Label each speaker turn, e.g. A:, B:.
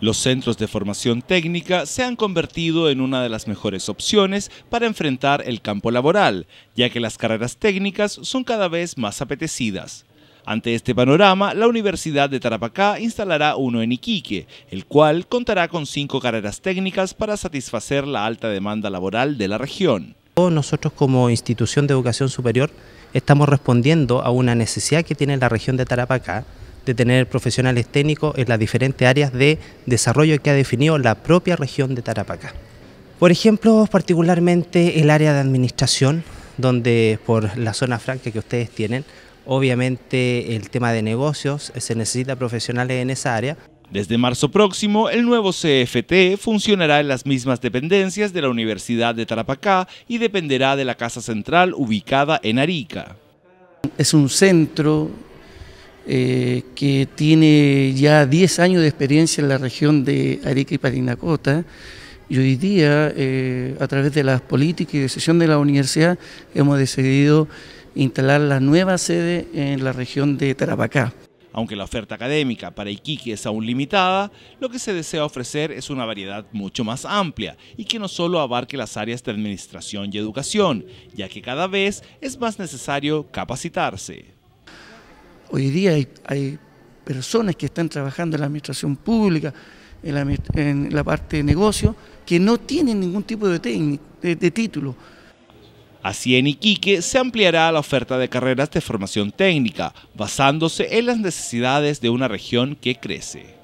A: Los centros de formación técnica se han convertido en una de las mejores opciones para enfrentar el campo laboral, ya que las carreras técnicas son cada vez más apetecidas. Ante este panorama, la Universidad de Tarapacá instalará uno en Iquique, el cual contará con cinco carreras técnicas para satisfacer la alta demanda laboral de la región.
B: Nosotros como institución de educación superior estamos respondiendo a una necesidad que tiene la región de Tarapacá de tener profesionales técnicos en las diferentes áreas de desarrollo que ha definido la propia región de Tarapacá. Por ejemplo, particularmente el área de administración, donde por la zona franca que ustedes tienen, obviamente el tema de negocios, eh, se necesita profesionales en esa área. Desde
A: marzo próximo, el nuevo CFT funcionará en las mismas dependencias de la Universidad de Tarapacá y dependerá de la Casa Central ubicada en Arica.
C: Es un centro eh, que tiene ya 10 años de experiencia en la región de Arica y Parinacota. Y hoy día, eh, a través de las políticas y decisión de la universidad, hemos decidido instalar la nueva sede en la región de Tarapacá.
A: Aunque la oferta académica para Iquique es aún limitada, lo que se desea ofrecer es una variedad mucho más amplia y que no solo abarque las áreas de administración y educación, ya que cada vez es más necesario capacitarse.
C: Hoy día hay, personas que están trabajando en la administración pública, en la, parte de negocio, que no tienen ningún tipo de título.
A: Así en Iquique se ampliará la oferta de carreras de formación técnica, basándose en las necesidades de una región que crece.